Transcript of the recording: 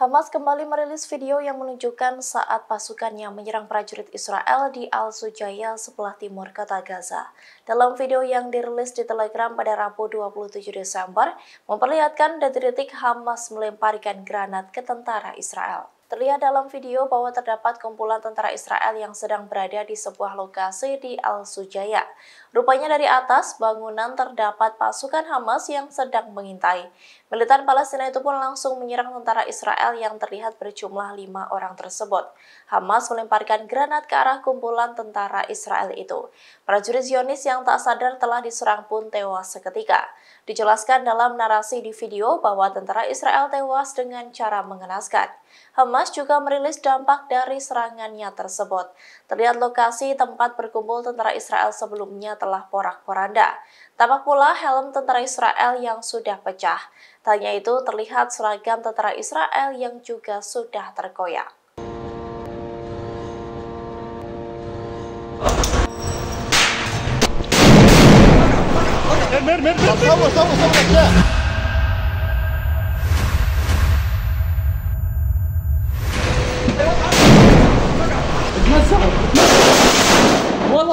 Hamas kembali merilis video yang menunjukkan saat pasukannya menyerang prajurit Israel di Al-Sujaya sebelah timur kota Gaza. Dalam video yang dirilis di Telegram pada Rabu 27 Desember, memperlihatkan detik-detik Hamas melemparkan granat ke tentara Israel. Terlihat dalam video bahwa terdapat kumpulan tentara Israel yang sedang berada di sebuah lokasi di Al-Sujaya. Rupanya dari atas bangunan terdapat pasukan Hamas yang sedang mengintai. Militan Palestina itu pun langsung menyerang tentara Israel yang terlihat berjumlah lima orang tersebut. Hamas melemparkan granat ke arah kumpulan tentara Israel itu. Prajurit Zionis yang tak sadar telah diserang pun tewas seketika. Dijelaskan dalam narasi di video bahwa tentara Israel tewas dengan cara mengenaskan. Hamas juga merilis dampak dari serangannya tersebut. Terlihat lokasi tempat berkumpul tentara Israel sebelumnya telah porak-poranda. Tampak pula helm tentara Israel yang sudah pecah. Tanya itu terlihat seragam tentara Israel yang juga sudah terkoyak. Mer, mer, mer, mer.